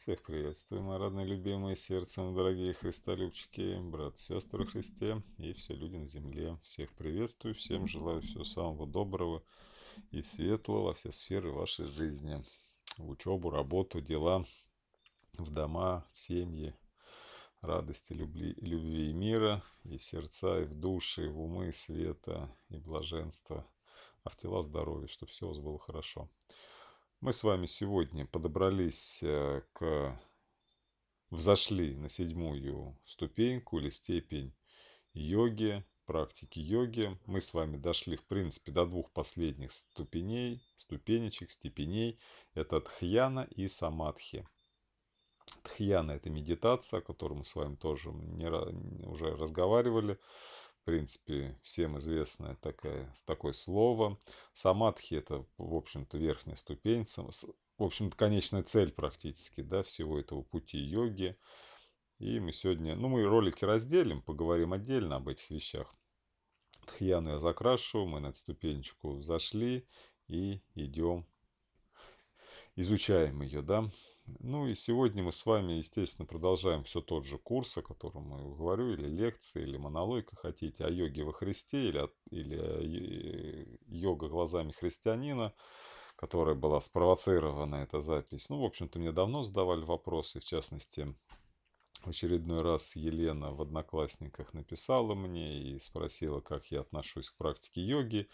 Всех приветствую, мои родные, любимые, сердцем, дорогие христолюбчики, брат, сестры Христе и все люди на земле. Всех приветствую, всем желаю всего самого доброго и светлого во все сферы вашей жизни. В учебу, работу, дела, в дома, в семьи, радости, любви, любви и мира, и в сердца, и в души, и в умы, и света, и блаженства, а в тела здоровья, чтобы все у вас было хорошо. Мы с вами сегодня подобрались э, к... Взошли на седьмую ступеньку или степень йоги, практики йоги. Мы с вами дошли, в принципе, до двух последних ступеней, ступенечек, степеней. Это тхьяна и самадхи. Тхьяна – это медитация, о которой мы с вами тоже не, уже разговаривали. В принципе, всем известное такое, такое слово. Самадхи – это, в общем-то, верхняя ступень, в общем-то, конечная цель практически, да, всего этого пути йоги. И мы сегодня, ну, мы ролики разделим, поговорим отдельно об этих вещах. Тхьяну я закрашу, мы на эту ступенечку зашли и идем, изучаем ее, да. Ну и сегодня мы с вами, естественно, продолжаем все тот же курс, о котором я говорю, или лекции, или монологи, хотите, о йоге во Христе, или, о, или э, йога глазами христианина, которая была спровоцирована, эта запись. Ну, в общем-то, мне давно задавали вопросы, в частности, в очередной раз Елена в «Одноклассниках» написала мне и спросила, как я отношусь к практике йоги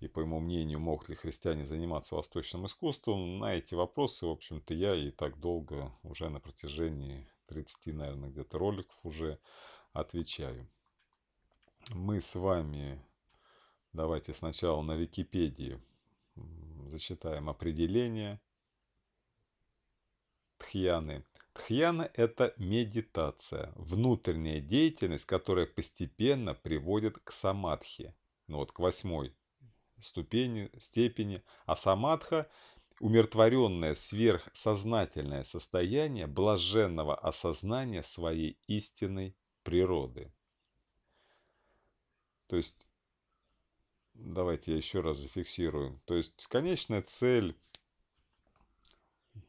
и, по его мнению, могут ли христиане заниматься восточным искусством, на эти вопросы, в общем-то, я и так долго уже на протяжении 30, наверное, где-то роликов уже отвечаю. Мы с вами, давайте сначала на Википедии зачитаем определение тхьяны. Тхьяна – это медитация, внутренняя деятельность, которая постепенно приводит к самадхи, ну вот к восьмой ступени, степени, а самадха – умиротворенное сверхсознательное состояние блаженного осознания своей истинной природы. То есть, давайте я еще раз зафиксирую. То есть, конечная цель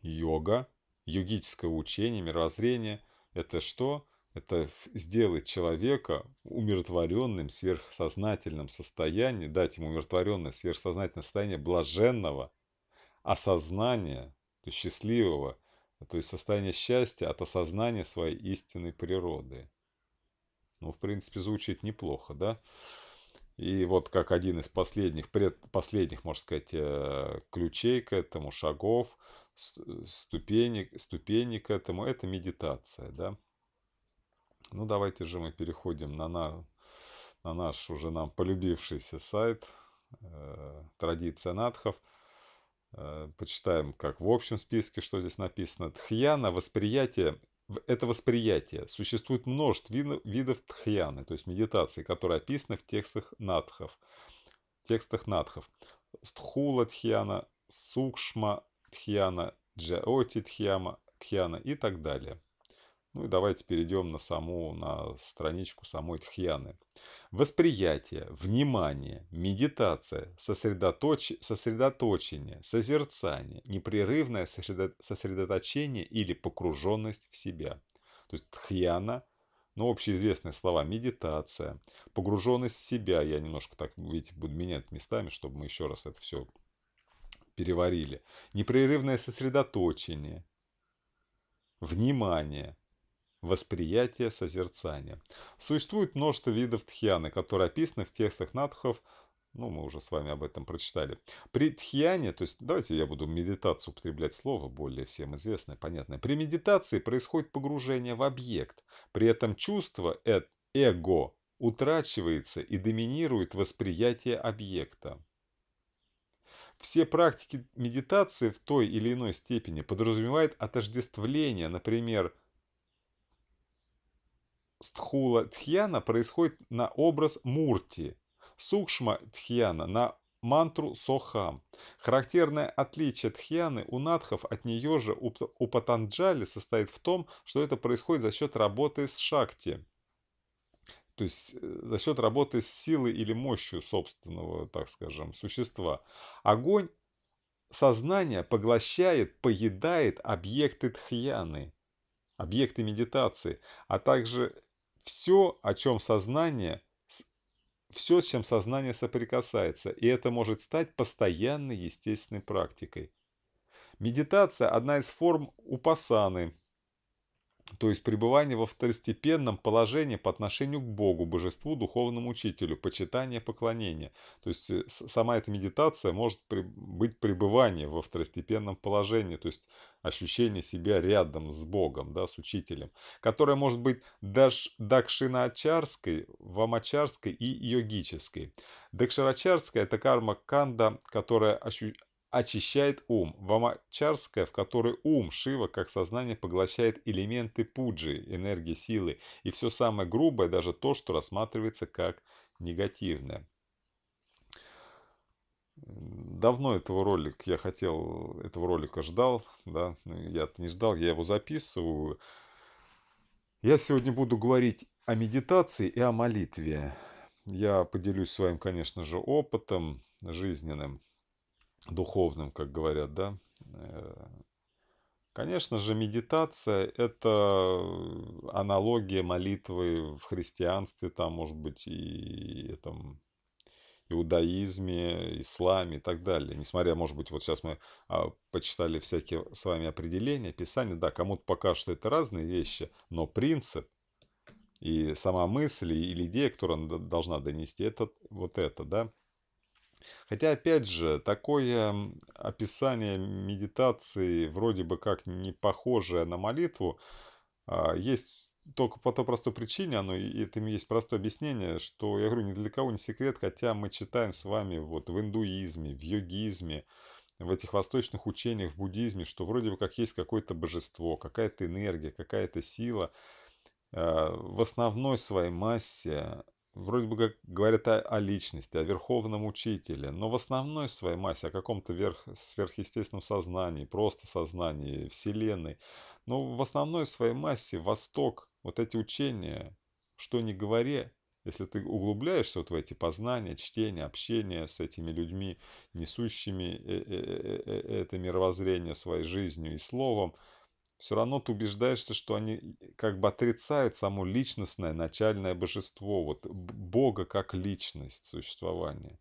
йога, йогического учения, мировоззрение – это что? это сделать человека умиротворенным, сверхсознательным состоянием, дать ему умиротворенное, сверхсознательное состояние блаженного осознания, то есть счастливого, то есть состояние счастья от осознания своей истинной природы. Ну, в принципе, звучит неплохо, да? И вот как один из последних, пред последних, можно сказать, э, ключей к этому, шагов, ступенек, э, ступеней к этому, это медитация, да? Ну, давайте же мы переходим на, на, на наш уже нам полюбившийся сайт э, «Традиция надхов». Э, почитаем, как в общем списке, что здесь написано. Тхьяна – восприятие это восприятие. Существует множество видов тхьяны, то есть медитации, которые описаны в текстах надхов. Текстах надхов. Стхула тхьяна, сукшма тхьяна, джаоти тхьяма, кхьяна и так далее. Ну и давайте перейдем на саму, на страничку самой Тхьяны. Восприятие, внимание, медитация, сосредоточ... сосредоточение, созерцание, непрерывное сосредот сосредоточение или погруженность в себя. То есть Тхьяна ну, – но общеизвестные слова медитация, погруженность в себя. Я немножко так, видите, буду менять местами, чтобы мы еще раз это все переварили. Непрерывное сосредоточение, внимание, восприятие созерцания. Существует множество видов тхьяны, которые описаны в текстах надхов, ну, мы уже с вами об этом прочитали. При тхьяне, то есть давайте я буду медитацию употреблять слово, более всем известное, понятное. При медитации происходит погружение в объект. При этом чувство э эго утрачивается и доминирует восприятие объекта. Все практики медитации в той или иной степени подразумевают отождествление, например, Стхула Тхьяна происходит на образ Мурти, Сукшма Тхьяна на мантру Сохам. Характерное отличие Тхьяны у надхов от нее же у Патанджали состоит в том, что это происходит за счет работы с Шакти. То есть э, за счет работы с силой или мощью собственного, так скажем, существа. Огонь сознания поглощает, поедает объекты тхьяны, объекты медитации, а также все, о чем сознание, все, с чем сознание соприкасается, и это может стать постоянной естественной практикой. Медитация – одна из форм упасаны, то есть пребывание во второстепенном положении по отношению к Богу, Божеству, духовному учителю, почитание, поклонение. То есть э, сама эта медитация может быть пребывание во второстепенном положении, то есть ощущение себя рядом с Богом, да, с учителем, которое может быть даш, дакшиначарской, вамачарской и йогической. Дакширачарская – это карма канда, которая очищает ум. Вамачарская, в которой ум Шива как сознание поглощает элементы пуджи, энергии, силы и все самое грубое, даже то, что рассматривается как негативное. Давно этого ролика я хотел, этого ролика ждал, да, я-то не ждал, я его записываю. Я сегодня буду говорить о медитации и о молитве. Я поделюсь своим, конечно же, опытом жизненным – духовным, как говорят, да. Конечно же, медитация – это аналогия молитвы в христианстве, там, может быть, и этом иудаизме, исламе и так далее. Несмотря, может быть, вот сейчас мы а, почитали всякие с вами определения, писания, да, кому-то пока что это разные вещи, но принцип и сама мысль или идея, которую она должна донести, это вот это, да. Хотя, опять же, такое описание медитации, вроде бы как не похожее на молитву, а, есть только по той простой причине, оно, и это есть простое объяснение, что, я говорю, ни для кого не секрет, хотя мы читаем с вами вот в индуизме, в йогизме, в этих восточных учениях, в буддизме, что вроде бы как есть какое-то божество, какая-то энергия, какая-то сила. А, в основной своей массе Вроде бы как говорят о, о личности, о верховном учителе, но в основной своей массе о каком-то верх, сверхъестественном сознании, просто сознании, вселенной. Но в основной своей массе Восток, вот эти учения, что ни говори, если ты углубляешься вот в эти познания, чтения, общения с этими людьми, несущими э, э, э, это мировоззрение своей жизнью и словом, все равно ты убеждаешься, что они э, как бы отрицают само личностное, начальное божество, вот Бога как личность существования.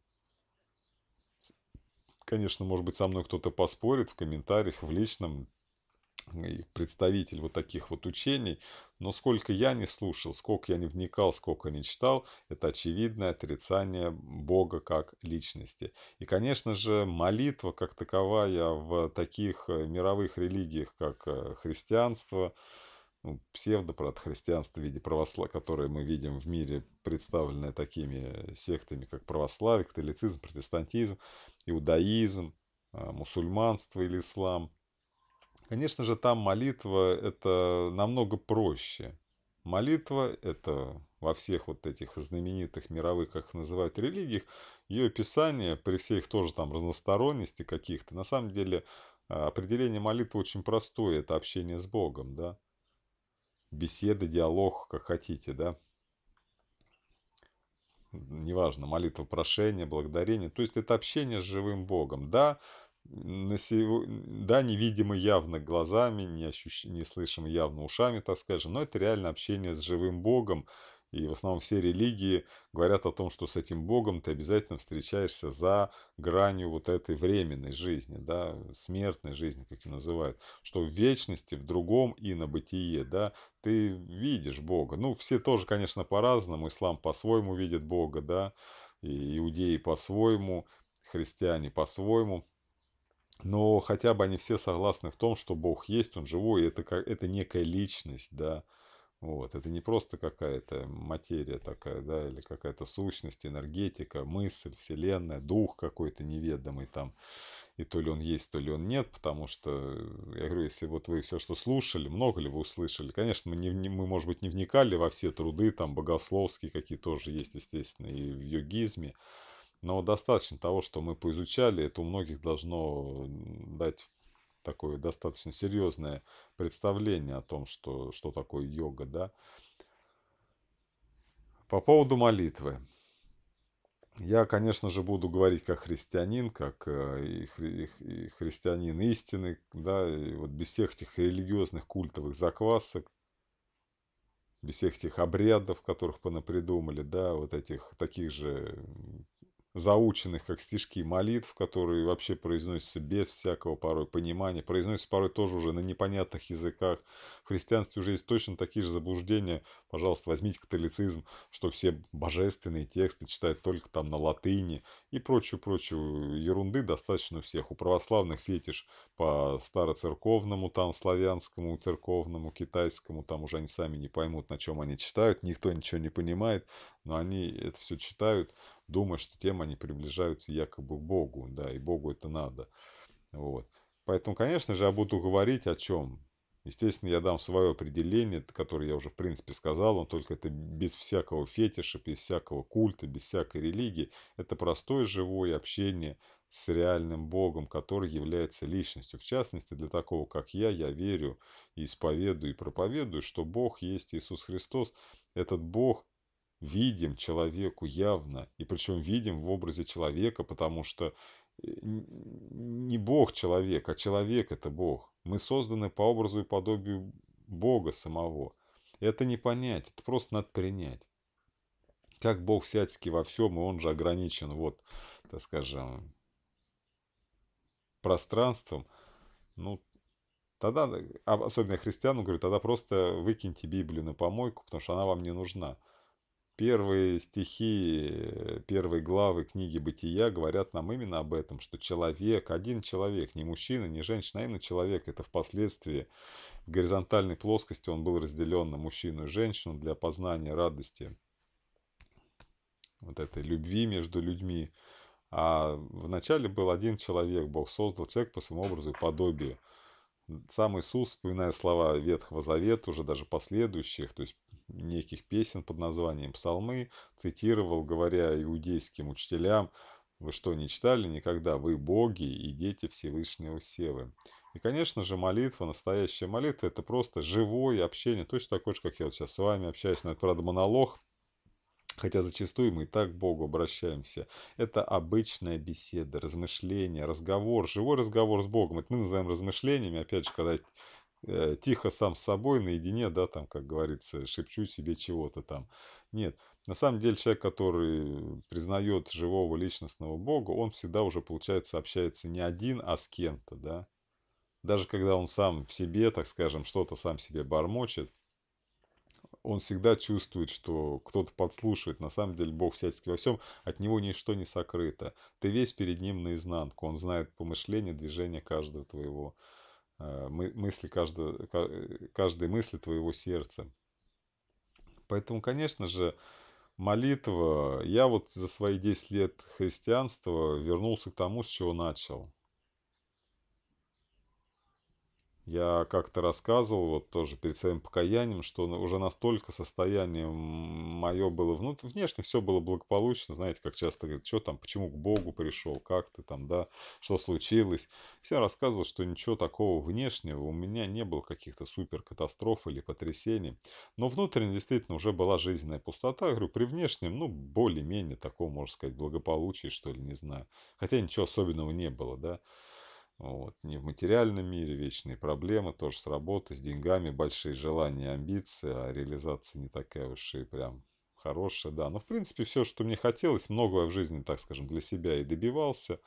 Конечно, может быть, со мной кто-то поспорит в комментариях, в личном, представитель вот таких вот учений, но сколько я не слушал, сколько я не вникал, сколько не читал, это очевидное отрицание Бога как личности. И, конечно же, молитва как таковая в таких э, мировых религиях, как э, христианство, ну, псевдо-про-христианство в виде православия, которое мы видим в мире, представленное такими сектами, как православие, католицизм, протестантизм, иудаизм, э, мусульманство или ислам – Конечно же, там молитва – это намного проще. Молитва – это во всех вот этих знаменитых мировых, как их называют, религиях, ее описание, при всей их тоже там разносторонности каких-то, на самом деле а, определение молитвы очень простое – это общение с Богом, да? Беседа, диалог, как хотите, да? неважно, молитва прошения, благодарения. То есть это общение с живым Богом. Да, на сего... да, невидимы явно глазами, не, ощущ... не слышим явно ушами, так скажем, но это реально общение с живым Богом. И в основном все религии говорят о том, что с этим Богом ты обязательно встречаешься за гранью вот этой временной жизни, да, смертной жизни, как ее называют, что в вечности, в другом и на бытие, да, ты видишь Бога. Ну, все тоже, конечно, по-разному, ислам по-своему видит Бога, да, и иудеи по-своему, христиане по-своему, но хотя бы они все согласны в том, что Бог есть, Он живой, это, как, это некая личность, да, вот, это не просто какая-то материя такая, да, или какая-то сущность, энергетика, мысль, вселенная, дух какой-то неведомый там, и то ли он есть, то ли он нет, потому что, э, я говорю, если вот вы все, что слушали, много ли вы услышали, конечно, мы, не, не, мы может быть, не вникали во все труды, там, богословские какие тоже есть, естественно, и в йогизме, но достаточно того, что мы поизучали, это у многих должно дать такое достаточно серьезное представление о том, что, что такое йога, да. По поводу молитвы. Я, конечно же, буду говорить как христианин, как э, и хри и христианин истины, да, и вот без всех этих религиозных культовых заквасок, без всех этих обрядов, которых понапридумали, да, вот этих таких же заученных, как стишки молитв, которые вообще произносятся без всякого порой понимания, произносятся порой тоже уже на непонятных языках. В христианстве уже есть точно такие же заблуждения. Пожалуйста, возьмите католицизм, что все божественные тексты читают только там на латыни и прочую-прочую ерунды достаточно у всех. У православных фетиш по староцерковному, там славянскому, церковному, китайскому, там уже они сами не поймут, на чем они читают, никто ничего не понимает, но они это все читают думая, что тем они приближаются якобы к Богу, да, и Богу это надо. Вот. Поэтому, конечно же, я буду говорить о чем? Естественно, я дам свое определение, которое я уже, в принципе, сказал, Он только это без всякого фетиша, без всякого культа, без всякой религии. Это простое живое общение с реальным Богом, который является личностью. В частности, для такого, как я, я верю и исповедую, и проповедую, что Бог есть Иисус Христос. Этот Бог видим человеку явно, и причем видим в образе человека, потому что э, не Бог человек, а человек это Бог. Мы созданы по образу и подобию Бога самого. Это не понять, это просто надо принять. Как Бог всячески во всем, и Он же ограничен, вот, так скажем, пространством, ну, тогда, э, а, особенно христиану, говорю, тогда просто выкиньте Библию на помойку, потому что она вам не нужна. Первые стихи, первые главы книги «Бытия» говорят нам именно об этом, что человек, один человек, не мужчина, не женщина, а именно человек, это впоследствии в горизонтальной плоскости он был разделен на мужчину и женщину для познания радости, вот этой любви между людьми. А вначале был один человек, Бог создал человек по своему образу и подобию сам Иисус, вспоминая слова Ветхого Завета, уже даже последующих, то есть неких песен под названием «Псалмы», цитировал, говоря иудейским учителям, «Вы что, не читали никогда? Вы боги и дети Всевышнего Севы». И, конечно же, молитва, настоящая молитва – это просто живое общение, точно такое же, как я вот сейчас с вами общаюсь, но это, правда, монолог – Хотя зачастую мы и так к Богу обращаемся. Это обычная беседа, размышление, разговор, живой разговор с Богом. Это мы называем размышлениями, опять же, когда э, тихо сам с собой, наедине, да, там, как говорится, шепчу себе чего-то там. Нет, на самом деле человек, который признает живого личностного Бога, он всегда уже, получается, общается не один, а с кем-то, да. Даже когда он сам в себе, так скажем, что-то сам себе бормочет, он всегда чувствует, что кто-то подслушивает. На самом деле Бог всячески во всем, от него ничто не сокрыто. Ты весь перед ним наизнанку, он знает помышления, движения каждого твоего, э, мы, мысли каждого, э, каждой мысли твоего сердца. Поэтому, конечно же, молитва, я вот за свои 10 лет христианства вернулся к тому, с чего начал. Я как-то рассказывал, вот тоже перед своим покаянием, что уже настолько состояние мое было внут... внешне, все было благополучно, знаете, как часто говорят, что там, почему к Богу пришел, как ты там, да, что случилось. Все рассказывал, что ничего такого внешнего у меня не было каких-то супер катастроф или потрясений. Но внутренне действительно уже была жизненная пустота. Я говорю, при внешнем, ну, более-менее такого, можно сказать, благополучия, что ли, не знаю. Хотя ничего особенного не было, да. Вот. Не в материальном мире, вечные проблемы, тоже с работой с деньгами, большие желания, амбиции, а реализация не такая уж и прям хорошая, да. Но, в принципе, все, что мне хотелось, многое в жизни, так скажем, для себя и добивался.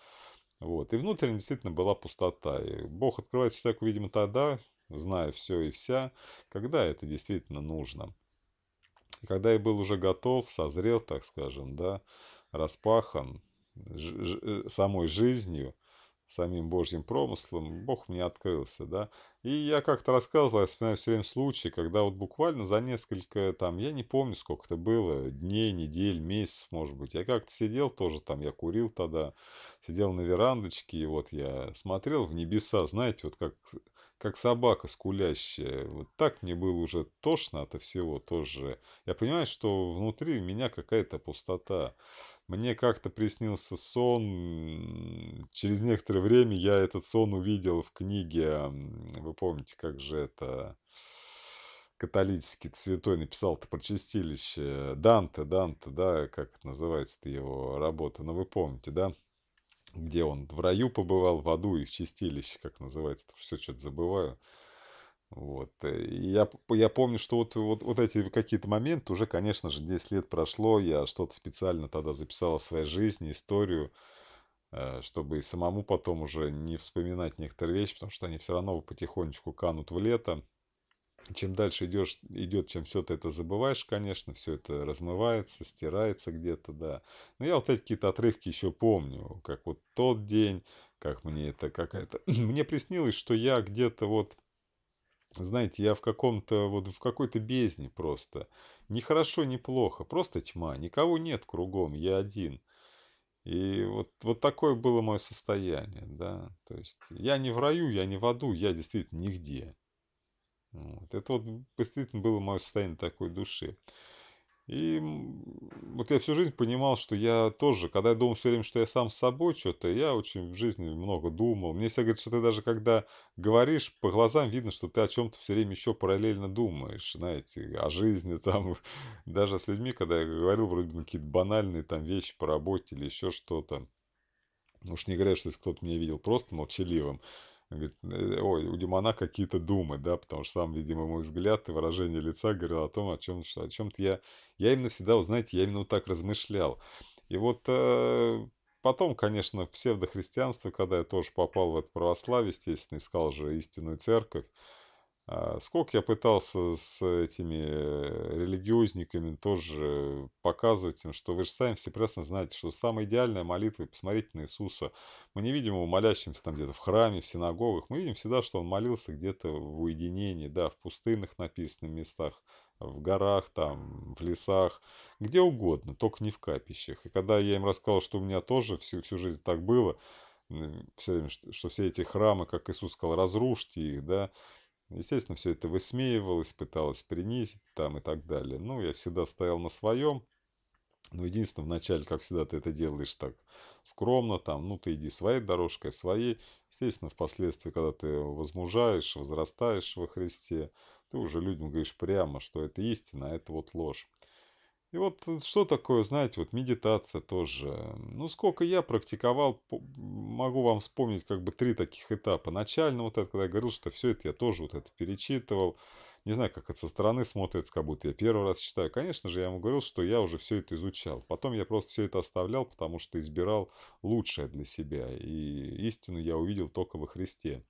Вот. И внутренне действительно была пустота. И Бог открывает человеку, видимо, тогда, зная все и вся, когда это действительно нужно. И когда я был уже готов, созрел, так скажем, да, распахан э, самой жизнью – самим Божьим промыслом, Бог мне открылся, да. И я как-то рассказывал, я вспоминаю все время случаи, когда вот буквально за несколько, там, я не помню, сколько это было, дней, недель, месяцев, может быть, я как-то сидел тоже там, я курил тогда, сидел на верандочке, и вот я смотрел в небеса, знаете, вот как, как собака скулящая, вот так мне было уже тошно от всего тоже. Я понимаю, что внутри меня какая-то пустота. Мне как-то приснился сон. Через некоторое время я этот сон увидел в книге. Вы помните, как же это католический цветой написал-то про чистилище. Данте, Данте, да, как называется-то его работа, но ну, вы помните, да? Где он в раю побывал, в аду и в чистилище, как называется, то все что-то забываю. Вот. Э, я, я помню, что вот, вот, вот эти какие-то моменты, уже, конечно же, 10 лет прошло, я что-то специально тогда записал о своей жизни, историю, э, чтобы и самому потом уже не вспоминать некоторые вещи, потому что они все равно потихонечку канут в лето. Чем дальше идешь, идет, чем все ты это забываешь, конечно, все это размывается, стирается где-то, да. Но я вот эти какие-то отрывки еще помню, как вот тот день, как мне это как это, мне приснилось, что я где-то вот знаете, я в каком-то, вот в какой-то бездне просто. Ни хорошо, ни плохо, просто тьма. Никого нет кругом, я один. И вот, вот такое было мое состояние, да. То есть я не в раю, я не в аду, я действительно нигде. Вот. Это вот действительно было мое состояние такой души. И вот я всю жизнь понимал, что я тоже, когда я думал все время, что я сам с собой что-то, я очень в жизни много думал. Мне все говорят, что ты даже когда говоришь, по глазам видно, что ты о чем-то все время еще параллельно думаешь, знаете, о жизни там. Даже с людьми, когда я говорил вроде бы какие-то банальные там вещи по работе или еще что-то. Уж не говоря, что если кто-то меня видел просто молчаливым. Говорит, «Э, ой, у демона какие-то думы, да, потому что сам, видимо, мой взгляд и выражение лица говорил о том, о чем, о чем-то я, я именно всегда, вы знаете, я именно вот так размышлял. И вот э, потом, конечно, в псевдохристианство, когда я тоже попал в это православие, естественно, искал же истинную церковь, а сколько я пытался с этими э, религиозниками тоже показывать им, что вы же сами все прекрасно знаете, что самая идеальная молитва, и посмотрите на Иисуса. Мы не видим его молящимся там где-то в храме, в синагогах. Мы видим всегда, что он молился где-то в уединении, да, в пустынных написанных местах, в горах, там, в лесах, где угодно, только не в капищах. И когда я им рассказал, что у меня тоже всю, всю жизнь так было, все время, что, что все эти храмы, как Иисус сказал, разрушьте их, да, Естественно, все это высмеивалось, пыталось принизить там и так далее. Ну, я всегда стоял на своем. Но единственное, вначале, как всегда, ты это делаешь так скромно, там, ну, ты иди своей дорожкой, своей. Естественно, впоследствии, когда ты возмужаешь, возрастаешь во Христе, ты уже людям говоришь прямо, что это истина, а это вот ложь. И вот э, что такое, знаете, вот медитация тоже. Ну, сколько я практиковал, могу вам вспомнить как бы три таких этапа. Начально вот это, когда я говорил, что все это я тоже вот это перечитывал. Не знаю, как это со стороны смотрится, как будто я первый раз читаю. Конечно же, я ему говорил, что я уже все это изучал. Потом я просто все это оставлял, потому что избирал лучшее для себя. И истину я увидел только во Христе.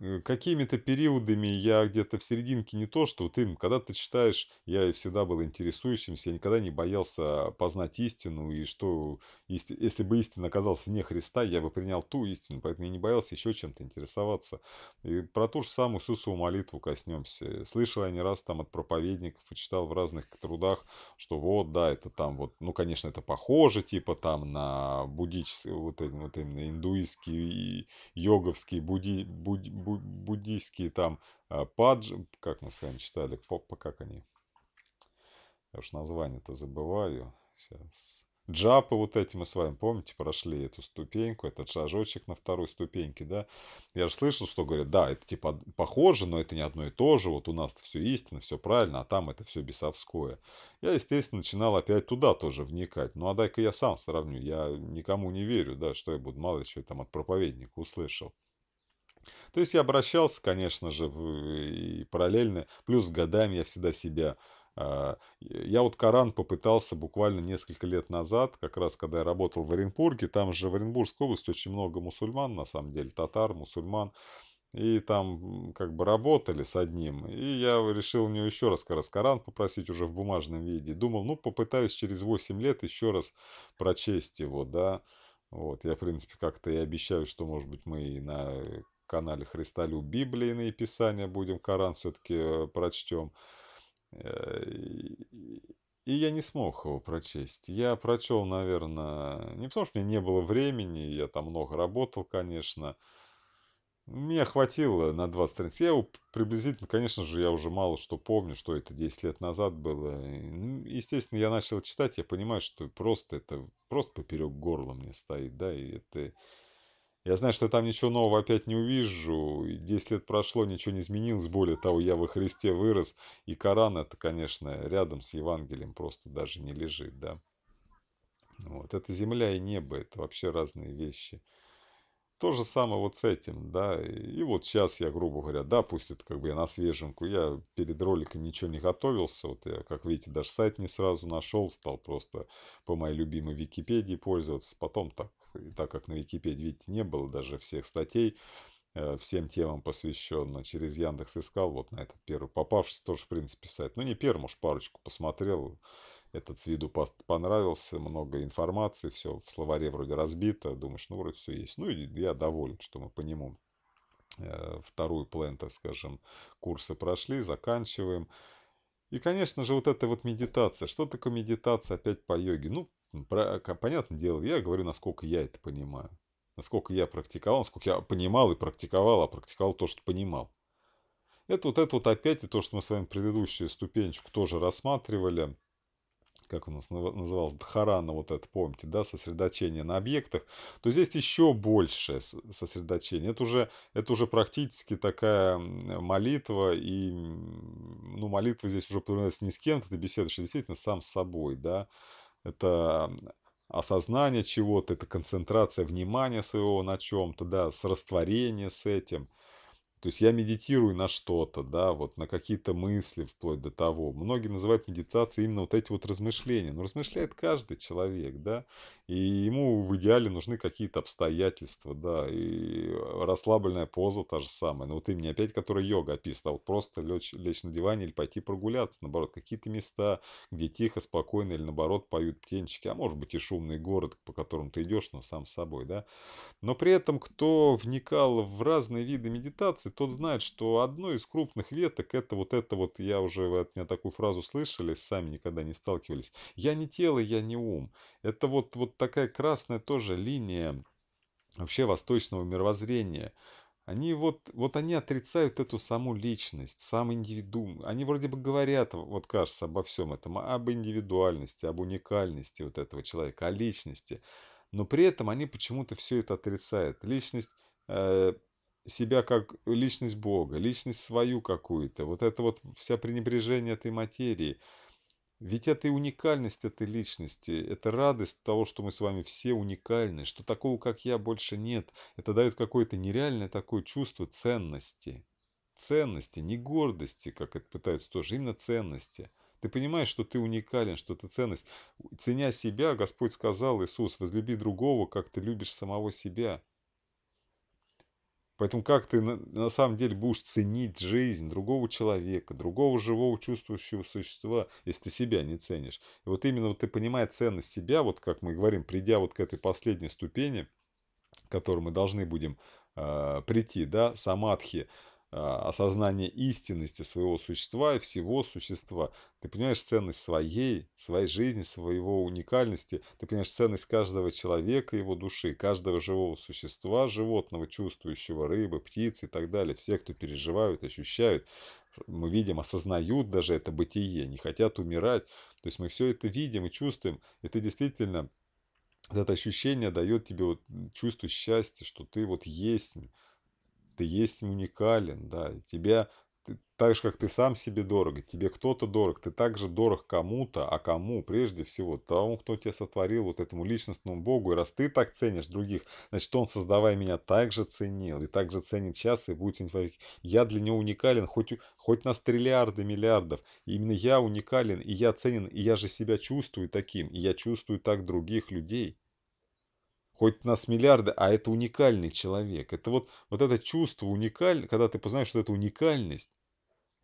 Э, какими-то периодами я где-то в серединке не то, что ты, когда ты читаешь, я всегда был интересующимся, я никогда не боялся познать истину, и что, если, если бы истина оказалась вне Христа, я бы принял ту истину, поэтому я не боялся еще чем-то интересоваться. И про ту же самую Иисусову молитву коснемся. Слышал я не раз там от проповедников и читал в разных трудах, что вот, да, это там вот, ну, конечно, это похоже, типа там на буддические, вот, вот именно индуистские, йоговские, будди, будди, буддийские там а, падж... Как мы с вами читали? Попа, как они? Я уж название-то забываю. Сейчас. Джапы вот эти мы с вами, помните, прошли эту ступеньку, этот шажочек на второй ступеньке, да? Я же слышал, что говорят, да, это типа похоже, но это не одно и то же, вот у нас-то все истинно, все правильно, а там это все бесовское. Я, естественно, начинал опять туда тоже вникать. Ну, а дай-ка я сам сравню, я никому не верю, да, что я буду, мало ли, что я там от проповедника услышал. То есть я обращался, конечно же, и параллельно, плюс с годами я всегда себя... А, я вот Коран попытался буквально несколько лет назад, как раз когда я работал в Оренбурге, там же в Оренбургской области очень много мусульман, на самом деле, татар, мусульман, и там как бы работали с одним. И я решил у него еще раз как раз Коран попросить уже в бумажном виде. Думал, ну попытаюсь через 8 лет еще раз прочесть его, да. Вот, я, в принципе, как-то и обещаю, что, может быть, мы и на э, канале Христолюб на Писания будем, Коран все-таки э, прочтем. Э, и я не смог его прочесть. Я прочел, наверное, не потому что мне не было времени, я там много работал, конечно. Мне хватило на 20 страниц. Я его приблизительно, конечно же, я уже мало что помню, что это 10 лет назад было. Ну, естественно, я начал читать, я понимаю, что просто это просто поперек горла мне стоит, да, и это я знаю, что я там ничего нового опять не увижу. Десять лет прошло, ничего не изменилось. Более того, я во Христе вырос. И Коран это, конечно, рядом с Евангелием просто даже не лежит, да. Вот. Это земля и небо, это вообще разные вещи. То же самое вот с этим, да, и вот сейчас я, грубо говоря, да, пусть это как бы я на свеженку я перед роликом ничего не готовился, вот я, как видите, даже сайт не сразу нашел, стал просто по моей любимой Википедии пользоваться, потом так, так как на Википедии, видите, не было даже всех статей, э, всем темам посвященно. Через Яндекс искал, вот на этот первый попавшийся тоже, в принципе, сайт. Ну, не первым, уж парочку посмотрел этот с виду пост понравился, много информации, все в словаре вроде разбито, думаешь, ну вроде все есть. Ну и я доволен, что мы по нему э, вторую план, так скажем, курсы прошли, заканчиваем. И, конечно же, вот эта вот медитация. Что такое медитация опять по йоге? Ну, про, а, понятное дело, я говорю, насколько я это понимаю. Насколько я практиковал, насколько я понимал и практиковал, а практиковал то, что понимал. Это вот это вот опять и то, что мы с вами предыдущую ступенечку тоже рассматривали – как у нас называлось, Дхарана, вот это помните, да, сосредоточение на объектах, то здесь еще большее сосредоточение. Это уже, это уже практически такая молитва, и ну, молитва здесь уже подразумевается не с кем-то, ты беседуешь, а действительно сам с собой, да. Это осознание чего-то, это концентрация внимания своего на чем-то, да, с растворение с этим – то есть я медитирую на что-то, да, вот на какие-то мысли вплоть до того. Многие называют медитацией именно вот эти вот размышления. Но размышляет каждый человек, да, и ему в идеале нужны какие-то обстоятельства, да, и э, расслабленная поза та же самая. Но вот ты мне опять, которая йога описывает, а вот просто лечь, лечь на диване или пойти прогуляться, наоборот, какие-то места, где тихо, спокойно или наоборот поют птенчики, а может быть и шумный город, по которому ты идешь, но сам с собой, да. Но при этом, кто вникал в разные виды медитации, если тот знает, что одной из крупных веток это вот это вот, я уже, вы от меня такую фразу слышали, сами никогда не сталкивались. Я не тело, я не ум. Это вот, вот такая красная тоже линия вообще восточного мировоззрения. Они вот, вот они отрицают эту саму личность, сам индивидуум. Они вроде бы говорят, вот кажется, обо всем этом, об индивидуальности, об уникальности вот этого человека, о личности. Но при этом они почему-то все это отрицают. Личность э, себя как личность Бога, личность свою какую-то, вот это вот вся пренебрежение этой материи. Ведь это и уникальность этой личности, это радость того, что мы с вами все уникальны, что такого, как я, больше нет. Это дает какое-то нереальное такое чувство ценности. Ценности, не гордости, как это пытаются тоже, именно ценности. Ты понимаешь, что ты уникален, что ты ценность. Ценя себя, Господь сказал, Иисус, возлюби другого, как ты любишь самого себя. Поэтому как ты на, на самом деле будешь ценить жизнь другого человека, другого живого чувствующего существа, если ты себя не ценишь? И вот именно вот ты понимая ценность себя, вот как мы говорим, придя вот к этой последней ступени, к которой мы должны будем э, прийти, да, самадхи, э, а, осознание истинности своего существа и всего существа. Ты понимаешь ценность своей, своей жизни, своего уникальности. Ты понимаешь ценность каждого человека, его души, каждого живого существа, животного, чувствующего, рыбы, птицы и так далее. Все, кто переживают, ощущают, мы видим, осознают даже это бытие, не хотят умирать. То есть мы все это видим и чувствуем. И ты действительно, это ощущение дает тебе вот чувство счастья, что ты вот есть, ты есть уникален, да, тебя ты, так же, как ты сам себе дорог, тебе кто-то дорог, ты также дорог кому-то, а кому прежде всего? Тому, кто тебя сотворил, вот этому личностному Богу. И раз ты так ценишь других, значит, он, создавая меня, также ценил, и также ценит сейчас, и будет ценить вовеки. Я для него уникален, хоть, хоть нас триллиарды миллиардов, и именно я уникален, и я ценен, и я же себя чувствую таким, и я чувствую так других людей хоть нас миллиарды, а это уникальный человек. Это вот, вот это чувство уникаль, когда ты познаешь, что это уникальность,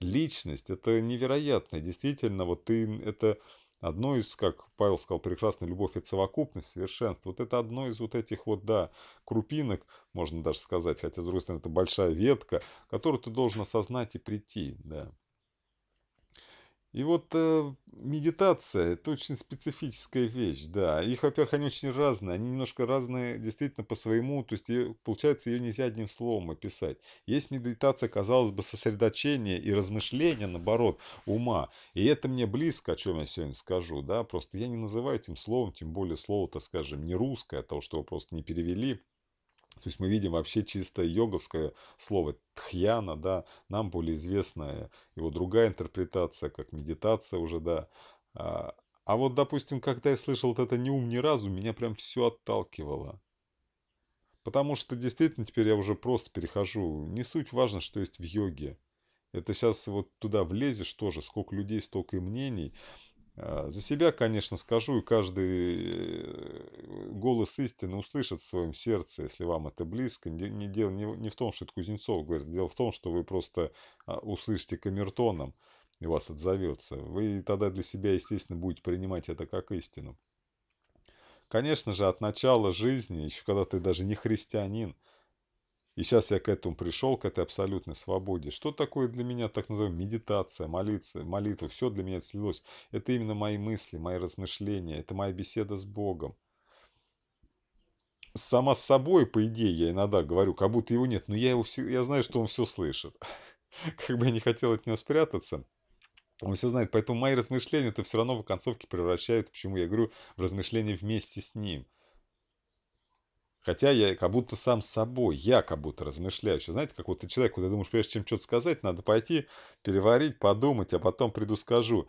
личность, это невероятно. Действительно, вот ты, это одно из, как Павел сказал, прекрасная любовь, это совокупность, совершенство. Вот это одно из вот этих вот, да, крупинок, можно даже сказать, хотя, с другой стороны, это большая ветка, которую ты должен осознать и прийти, да. И вот э, медитация – это очень специфическая вещь, да. Их, во-первых, они очень разные, они немножко разные действительно по своему, то есть ее, получается ее нельзя одним словом описать. Есть медитация, казалось бы, сосредоточение и размышление, наоборот, ума. И это мне близко, о чем я сегодня скажу, да. Просто я не называю этим словом, тем более слово, так скажем, не русское, от того, что его просто не перевели – то есть мы видим вообще чисто йоговское слово тхьяна, да, нам более известная его другая интерпретация, как медитация уже, да. А, а вот, допустим, когда я слышал вот это «не ум, ни разу меня прям все отталкивало. Потому что действительно теперь я уже просто перехожу. Не суть важно, что есть в йоге. Это сейчас вот туда влезешь тоже, сколько людей, столько и мнений. А, за себя, конечно, скажу, и каждый э, голос истины услышит в своем сердце, если вам это близко. Не, дело не, не в том, что это Кузнецов говорит, дело в том, что вы просто а, услышите камертоном, и вас отзовется. Вы тогда для себя, естественно, будете принимать это как истину. Конечно же, от начала жизни, еще когда ты даже не христианин, и сейчас я к этому пришел, к этой абсолютной свободе. Что такое для меня так называемая медитация, молиться, молитва? Все для меня слилось. Это именно мои мысли, мои размышления, это моя беседа с Богом. Сама с собой, по идее, я иногда говорю, как будто его нет, но я, его все, я знаю, что он все слышит. Как бы я не хотел от него спрятаться, он все знает. Поэтому мои размышления это все равно в концовке превращают, почему я говорю, в размышления вместе с ним. Хотя я как будто сам с собой, я как будто размышляющий, знаете, как вот ты человек, когда думаешь, прежде чем что-то сказать, надо пойти, переварить, подумать, а потом приду скажу.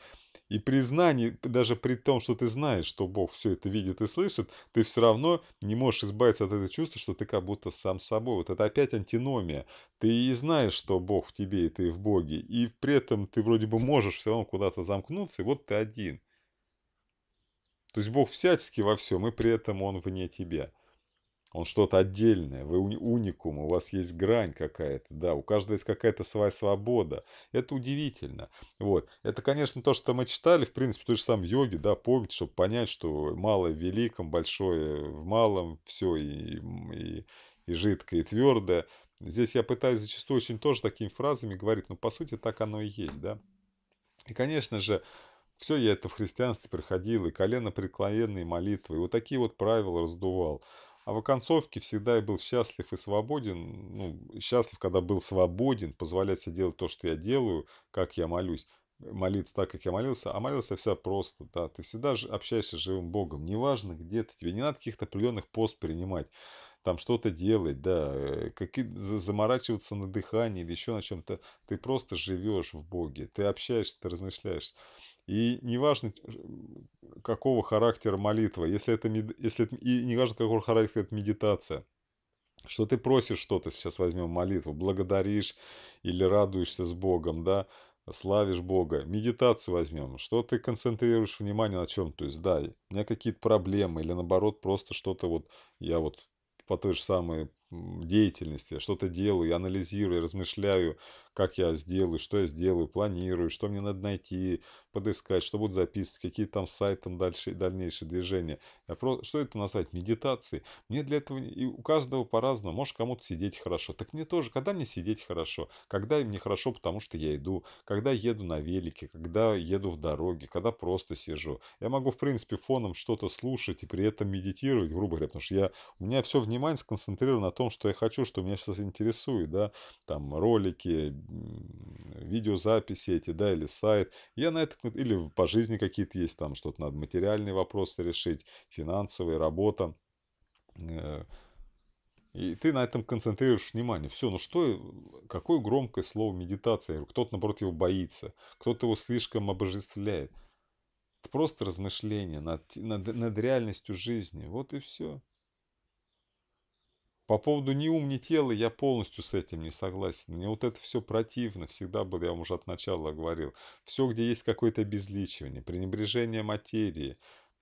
И признание, даже при том, что ты знаешь, что Бог все это видит и слышит, ты все равно не можешь избавиться от этого чувства, что ты как будто сам собой. Вот это опять антиномия. Ты и знаешь, что Бог в тебе, и ты в Боге. И при этом ты вроде бы можешь все равно куда-то замкнуться, и вот ты один. То есть Бог всячески во всем, и при этом Он вне тебя. Он что-то отдельное, вы уникум, у вас есть грань какая-то, да, у каждого есть какая-то своя свобода. Это удивительно. Вот. Это, конечно, то, что мы читали, в принципе, то же самое йоги, да, помнить, чтобы понять, что малое в великом, большое в малом, все и, и, и жидкое, и твердое. Здесь я пытаюсь зачастую очень тоже такими фразами говорить, но по сути так оно и есть, да. И, конечно же, все я это в христианстве проходил, и колено преклоненные молитвы, и вот такие вот правила раздувал. А в оконцовке всегда я был счастлив и свободен. Ну, счастлив, когда был свободен, позволять себе делать то, что я делаю, как я молюсь. Э, молиться так, как я молился, а молился вся просто, да. Ты всегда же общаешься с живым Богом. Неважно, где ты. Тебе не надо каких-то определенных пост принимать, там что-то делать, да, э, какие заморачиваться на дыхании или еще на чем-то. Ты просто живешь в Боге, ты общаешься, ты размышляешь. И неважно, какого характера молитва, если это, мед... если это... и неважно, какого характера это медитация, что ты просишь что-то, сейчас возьмем молитву, благодаришь или радуешься с Богом, да, славишь Бога. Медитацию возьмем. Что ты концентрируешь внимание на чем? То есть, да, у меня какие-то проблемы или наоборот просто что-то вот, я вот по той же самой деятельности, что-то делаю, я анализирую, размышляю, как я сделаю, что я сделаю, планирую, что мне надо найти, подыскать, что будут записывать, какие там сайты, сайтом дальше, дальнейшие движения. Я про... Что это назвать? Медитации. Мне для этого и у каждого по-разному. Может, кому-то сидеть хорошо. Так мне тоже. Когда мне сидеть хорошо? Когда мне хорошо, потому что я иду. Когда еду на велике, когда еду в дороге, когда просто сижу. Я могу, в принципе, фоном что-то слушать и при этом медитировать, грубо говоря, потому что я, у меня все внимание сконцентрировано на том, что я хочу, что меня сейчас интересует, да, там ролики, видеозаписи эти, да, или сайт. Я на это, или по жизни какие-то есть там что-то надо, материальные вопросы решить, финансовые, работа. Э, и ты на этом концентрируешь внимание. Все, ну что, э, какое громкое слово медитация? Кто-то, наоборот, его боится, кто-то его слишком обожествляет. Это просто размышление над, над, над реальностью жизни. Вот и все. По поводу «не ум, не тело» я полностью с этим не согласен. Мне вот это все противно, всегда было, я вам уже от начала говорил. Все, где есть какое-то безличивание, пренебрежение материи,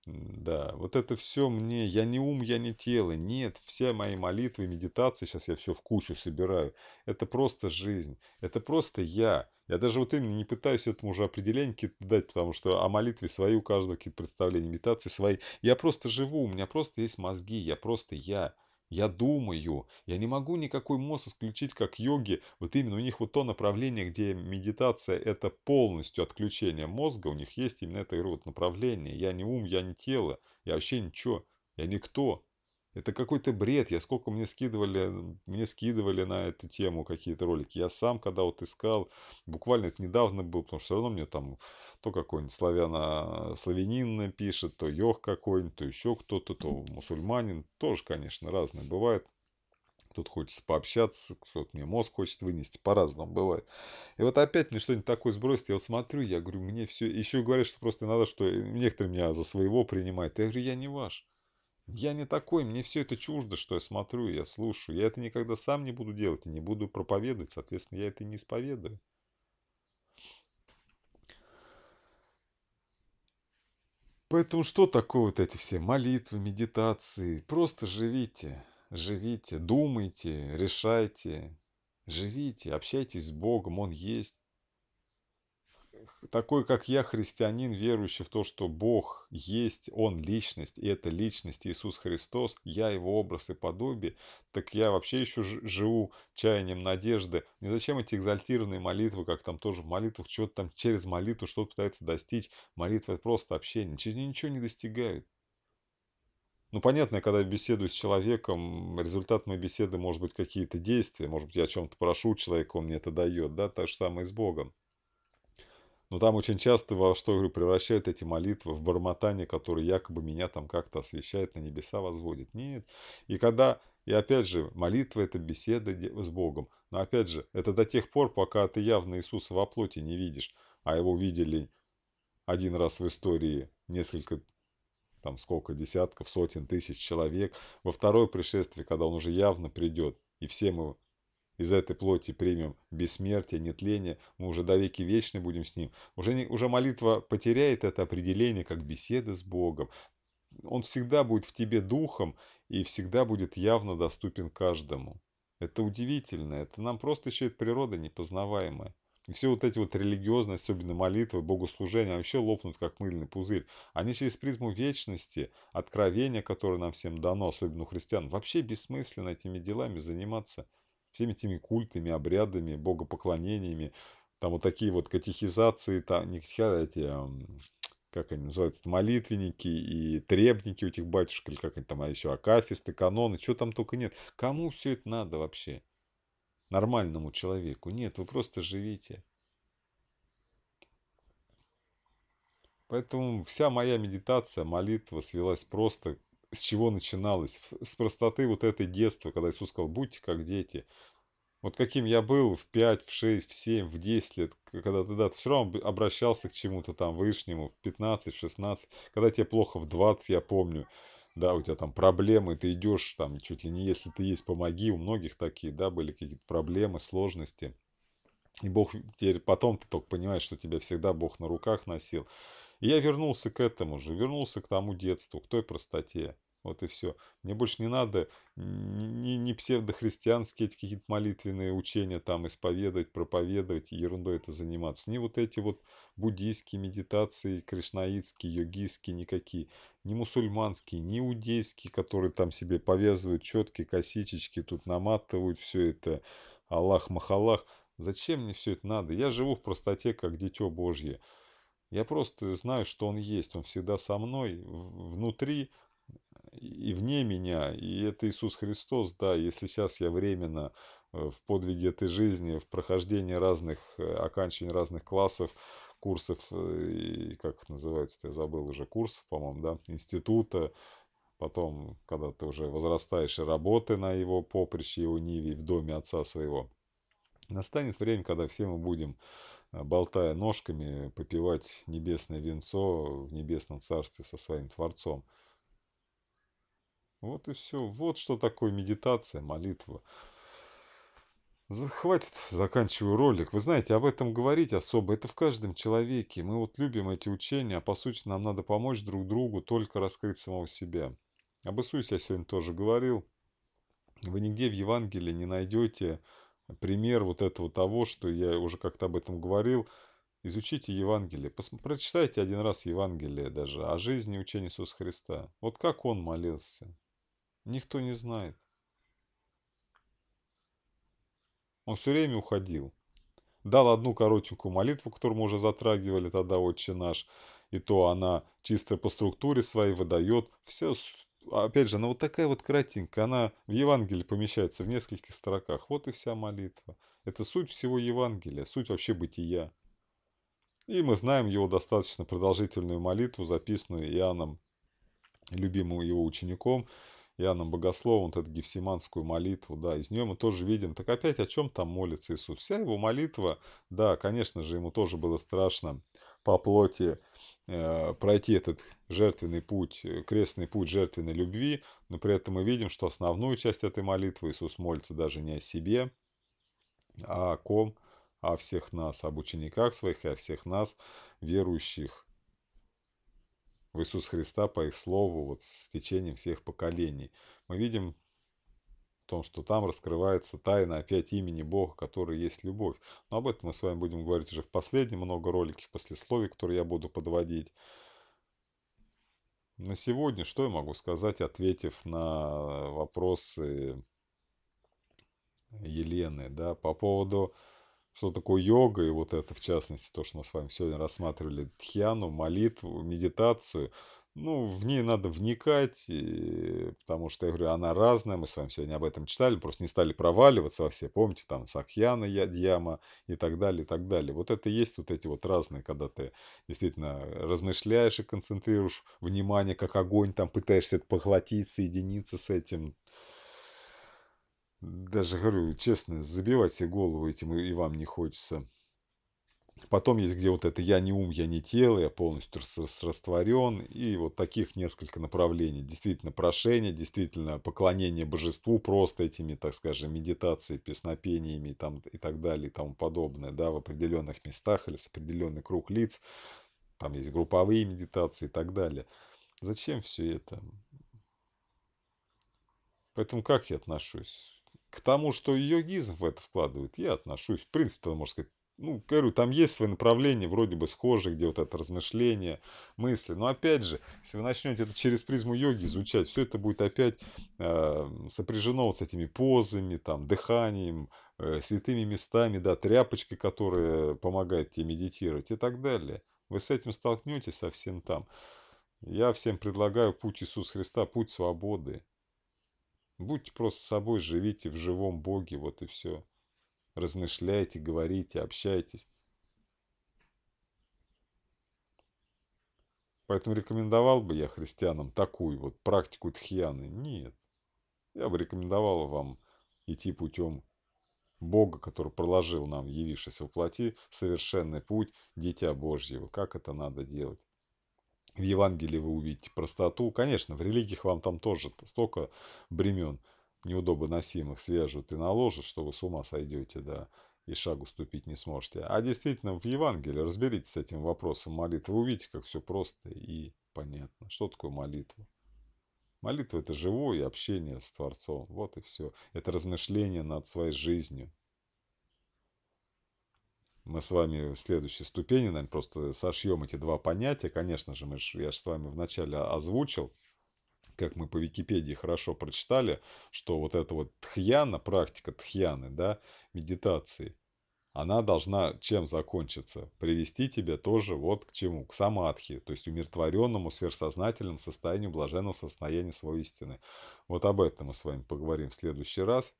да, вот это все мне, я не ум, я не тело, нет, все мои молитвы, медитации, сейчас я все в кучу собираю, это просто жизнь, это просто я. Я даже вот именно не пытаюсь этому уже определение дать, потому что о молитве свои у каждого какие-то представления, медитации свои. Я просто живу, у меня просто есть мозги, я просто я. Я думаю, я не могу никакой мозг исключить как йоги, вот именно у них вот то направление, где медитация это полностью отключение мозга, у них есть именно это вот направление. Я не ум, я не тело, я вообще ничего, я никто. Это какой-то бред. Я сколько мне скидывали, мне скидывали на эту тему какие-то ролики. Я сам, когда вот искал, буквально это недавно был, потому что все равно мне там то какой-нибудь славяно славянин пишет, то йох какой-нибудь, то еще кто-то, то мусульманин. Тоже, конечно, разные бывает. Тут хочется пообщаться, кто-то мне мозг хочет вынести, по-разному бывает. И вот опять мне что-нибудь такое сбросит, я вот смотрю, я говорю, мне все, еще говорят, что просто надо, что некоторые меня за своего принимают. Я говорю, я не ваш. Я не такой, мне все это чуждо, что я смотрю, я слушаю. Я это никогда сам не буду делать и не буду проповедовать, соответственно, я это не исповедую. Поэтому что такое вот эти все молитвы, медитации? Просто живите, живите, думайте, решайте, живите, общайтесь с Богом, Он есть такой, как я, христианин, верующий в то, что Бог есть, Он личность, и это личность Иисус Христос, я Его образ и подобие, так я вообще еще живу чаянием надежды. Не зачем эти экзальтированные молитвы, как там тоже в молитвах, чего-то там через молитву что-то пытается достичь. Молитва – это просто общение, ничего не достигают. Ну, понятно, когда я беседую с человеком, результат моей беседы может быть какие-то действия, может быть, я о чем-то прошу человека, он мне это дает, да, так же самое и с Богом. Но там очень часто во что говорю, превращают эти молитвы в бормотание, которое якобы меня там как-то освещает, на небеса возводит. Нет. И когда, и опять же, молитва – это беседа с Богом. Но опять же, это до тех пор, пока ты явно Иисуса во плоти не видишь, а его видели один раз в истории несколько там сколько, десятков, сотен тысяч человек. Во второе пришествие, когда он уже явно придет, и все мы из этой плоти примем бессмертие, нетление, мы уже до веки вечны будем с Ним. Уже, не, уже молитва потеряет это определение, как беседа с Богом. Он всегда будет в тебе духом и всегда будет явно доступен каждому. Это удивительно, это нам просто еще это природа непознаваемая. И все вот эти вот религиозные, особенно молитвы, богослужения, вообще лопнут как мыльный пузырь. Они через призму вечности, откровения, которое нам всем дано, особенно у христиан, вообще бессмысленно этими делами заниматься всеми этими культами, обрядами, богопоклонениями, там вот такие вот катехизации, там, не катехизации, а как они называются, молитвенники и требники у этих батюшек, или как они там, а еще акафисты, каноны, что там только нет. Кому все это надо вообще? Нормальному человеку. Нет, вы просто живите. Поэтому вся моя медитация, молитва свелась просто с чего начиналось, с простоты вот этой детства, когда Иисус сказал, будьте как дети. Вот каким я был в 5, в 6, в 7, в 10 лет, когда ты, да, все равно обращался к чему-то там вышнему, в 15, в 16, когда тебе плохо в 20, я помню, да, у тебя там проблемы, ты идешь там чуть ли не, если ты есть, помоги, у многих такие, да, были какие-то проблемы, сложности. И Бог, теперь потом ты только понимаешь, что тебя всегда Бог на руках носил я вернулся к этому же, вернулся к тому детству, к той простоте. Вот и все. Мне больше не надо ни, ни псевдохристианские эти какие-то молитвенные учения там исповедовать, проповедовать, ерундой это заниматься. Ни вот эти вот буддийские медитации, кришнаитские, йогийские никакие, ни мусульманские, ни иудейские, которые там себе повязывают четкие косичечки, тут наматывают все это, Аллах-махаллах. Зачем мне все это надо? Я живу в простоте, как дитё Божье. Я просто знаю, что Он есть. Он всегда со мной, внутри и вне меня. И это Иисус Христос, да. Если сейчас я временно э, в подвиге этой жизни, в прохождении разных э, оканчиваний разных классов, курсов, э, и как их называется, я забыл уже, курсов, по-моему, да, института, потом, когда ты уже возрастаешь и работы на его поприще, его ниве, в доме отца своего. Настанет время, когда все мы будем а, болтая ножками, попивать небесное венцо в небесном царстве со своим Творцом. Вот и все. Вот что такое медитация, молитва. Хватит, заканчиваю ролик. Вы знаете, об этом говорить особо, это в каждом человеке. Мы вот любим эти учения, а по сути нам надо помочь друг другу только раскрыть самого себя. Об Иисусе я сегодня тоже говорил. Вы нигде в Евангелии не найдете пример вот этого того, что я уже как-то об этом говорил. Изучите Евангелие, пос... прочитайте один раз Евангелие даже о жизни и учении Иисуса Христа. Вот как он молился, никто не знает. Он все время уходил. Дал одну коротенькую молитву, которую мы уже затрагивали тогда, «Отче наш», и то она чисто по структуре своей выдает все, опять же, она вот такая вот кратенькая, она в Евангелии помещается в нескольких строках. Вот и вся молитва. Это суть всего Евангелия, суть вообще бытия. И мы знаем его достаточно продолжительную молитву, записанную Иоанном, любимым его учеником, Иоанном Богословом, вот эту гефсиманскую молитву, да, из нее мы тоже видим, так опять о чем там молится Иисус. Вся его молитва, да, конечно же, ему тоже было страшно по плоти э, пройти этот жертвенный путь, э, крестный путь жертвенной любви, но при этом мы видим, что основную часть этой молитвы Иисус молится даже не о себе, а о ком, о всех нас, об учениках своих и о всех нас, верующих в Иисуса Христа по их слову вот, с течением всех поколений. Мы видим в том, что там раскрывается тайна опять имени Бога, который есть любовь. Но об этом мы с вами будем говорить уже в последнем, много ролики в послесловии, которые я буду подводить. На сегодня что я могу сказать, ответив на вопросы Елены, да, по поводу, что такое йога, и вот это, в частности, то, что мы с вами сегодня рассматривали, тхьяну, молитву, медитацию. Ну, в ней надо вникать, и... потому что, я говорю, она разная, мы с вами сегодня об этом читали, просто не стали проваливаться во все, помните, там, Сахьяна, Ядьяма и так далее, и так далее. Вот это и есть вот эти вот разные, когда ты действительно размышляешь и концентрируешь внимание, как огонь, там, пытаешься это поглотить, соединиться с этим. Даже, говорю, честно, забивать себе голову этим и вам не хочется. Потом есть где вот это «я не ум, я не тело», «я полностью растворен» и вот таких несколько направлений. Действительно прошение, действительно поклонение божеству просто этими, так скажем, медитацией, песнопениями там, и так далее и тому подобное, да, в определенных местах или с определенный круг лиц. Там есть групповые медитации и так далее. Зачем все это? Поэтому как я отношусь? К тому, что йогизм в это вкладывает, я отношусь, в принципе, можно сказать, ну, говорю, там есть свои направления, вроде бы схожие, где вот это размышление, мысли. Но опять же, если вы начнете это через призму йоги изучать, все это будет опять э, сопряжено вот с этими позами, там, дыханием, э, святыми местами, да, тряпочкой, которая помогает тебе медитировать и так далее. Вы с этим столкнетесь совсем там. Я всем предлагаю путь Иисуса Христа, путь свободы. Будьте просто собой, живите в живом Боге, вот и все размышляйте, говорите, общайтесь. Поэтому рекомендовал бы я христианам такую вот практику тхьяны? Нет. Я бы рекомендовал вам идти путем Бога, который проложил нам, явившись во плоти, совершенный путь Дитя Божьего. Как это надо делать? В Евангелии вы увидите простоту. Конечно, в религиях вам там тоже столько бремен – неудобно носимых свежую ты наложишь, что вы с ума сойдете, да, и шагу ступить не сможете. А действительно, в Евангелии разберитесь с этим вопросом молитвы, вы увидите, как все просто и понятно. Что такое молитва? Молитва – это живое общение с Творцом. Вот и все. Это размышление над своей жизнью. Мы с вами в следующей ступени, наверное, просто сошьем эти два понятия. Конечно же, мы ж, я же с вами вначале озвучил – как мы по Википедии хорошо прочитали, что вот эта вот тхьяна, практика тхьяны, да, медитации, она должна чем закончиться? Привести тебя тоже вот к чему? К самадхи, то есть умиротворенному сверхсознательному состоянию блаженного состояния своей истины. Вот об этом мы с вами поговорим в следующий раз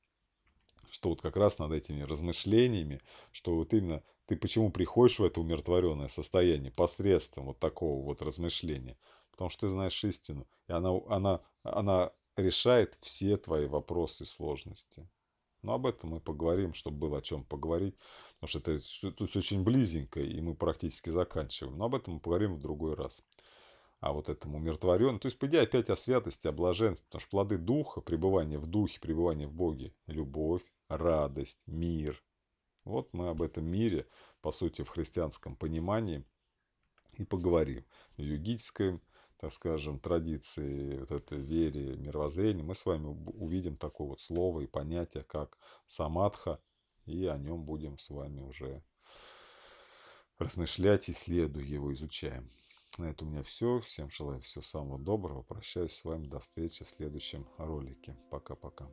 что вот как раз над этими размышлениями, что вот именно ты почему приходишь в это умиротворенное состояние посредством вот такого вот размышления потому что ты знаешь истину, и она, она, она решает все твои вопросы и сложности. Но об этом мы поговорим, чтобы было о чем поговорить, потому что это тут очень близенько, и мы практически заканчиваем. Но об этом мы поговорим в другой раз. А вот этому умиротворен. То есть, по идее, опять о святости, о блаженстве, потому что плоды духа, пребывание в духе, пребывание в Боге, любовь, радость, мир. Вот мы об этом мире, по сути, в христианском понимании и поговорим. В югическом так скажем, традиции, вот этой вере, мировоззрения, мы с вами увидим такое вот слово и понятие, как самадха, и о нем будем с вами уже размышлять, исследуя его, изучаем. На этом у меня все. Всем желаю всего самого доброго. Прощаюсь с вами. До встречи в следующем ролике. Пока-пока.